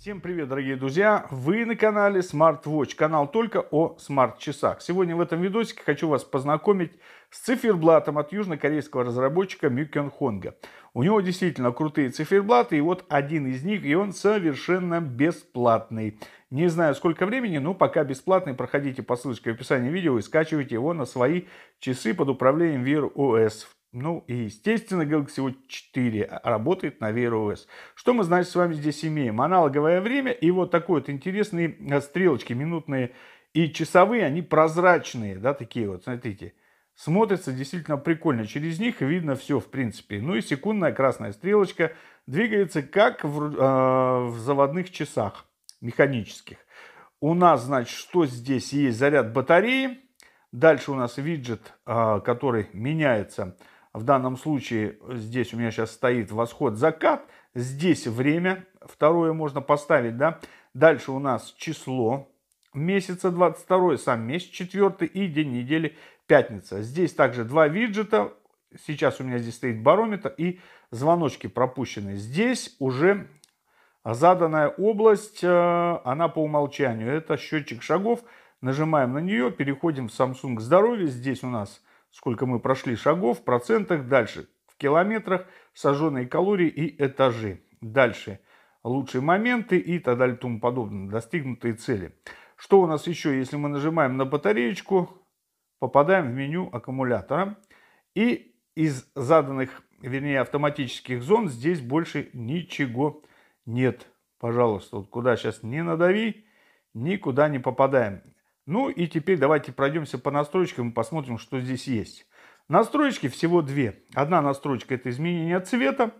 Всем привет, дорогие друзья! Вы на канале SmartWatch, канал только о смарт-часах. Сегодня в этом видосике хочу вас познакомить с циферблатом от южнокорейского разработчика Мюкен Хонга. У него действительно крутые циферблаты, и вот один из них, и он совершенно бесплатный. Не знаю, сколько времени, но пока бесплатный, проходите по ссылочке в описании видео и скачивайте его на свои часы под управлением Wear OS. В ну и, естественно, Galaxy Watch 4 работает на Wear OS. Что мы, значит, с вами здесь имеем? Аналоговое время и вот такой вот интересные э, стрелочки минутные и часовые, они прозрачные, да, такие вот, смотрите. Смотрится действительно прикольно. Через них видно все, в принципе. Ну и секундная красная стрелочка двигается как в, э, в заводных часах механических. У нас, значит, что здесь есть? Заряд батареи. Дальше у нас виджет, э, который меняется в данном случае э, здесь у меня сейчас стоит восход-закат. Здесь время. Второе можно поставить, да. Дальше у нас число месяца 22, сам месяц 4 и день недели пятница. Здесь также два виджета. Сейчас у меня здесь стоит барометр и звоночки пропущены. Здесь уже заданная область, э, она по умолчанию. Это счетчик шагов. Нажимаем на нее, переходим в Samsung здоровье. Здесь у нас сколько мы прошли шагов в процентах, дальше в километрах, сожженные калории и этажи, дальше лучшие моменты и так далее и тому подобное, достигнутые цели. Что у нас еще, если мы нажимаем на батареечку, попадаем в меню аккумулятора и из заданных, вернее автоматических зон здесь больше ничего нет. Пожалуйста, вот куда сейчас не надави, никуда не попадаем. Ну и теперь давайте пройдемся по настройкам и посмотрим, что здесь есть. Настройки всего две. Одна настройка это изменение цвета,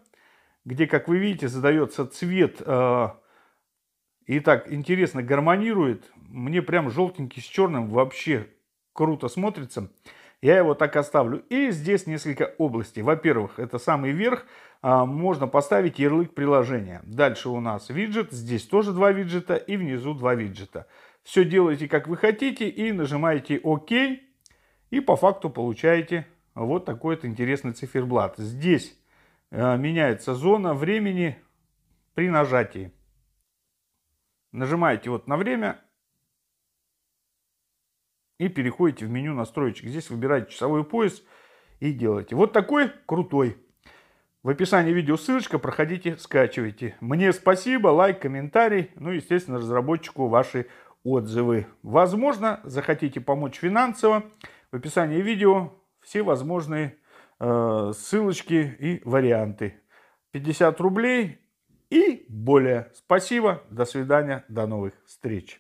где, как вы видите, задается цвет э, и так интересно гармонирует. Мне прям желтенький с черным вообще круто смотрится. Я его так оставлю. И здесь несколько областей. Во-первых, это самый верх. А, можно поставить ярлык приложения. Дальше у нас виджет. Здесь тоже два виджета и внизу два виджета. Все делаете как вы хотите и нажимаете ОК. И по факту получаете вот такой вот интересный циферблат. Здесь а, меняется зона времени при нажатии. Нажимаете вот на время и переходите в меню настроечек. Здесь выбираете часовой пояс и делаете. Вот такой крутой. В описании видео ссылочка, проходите, скачивайте. Мне спасибо, лайк, комментарий, ну и, естественно, разработчику ваши отзывы. Возможно, захотите помочь финансово, в описании видео все возможные э, ссылочки и варианты. 50 рублей и более. Спасибо, до свидания, до новых встреч.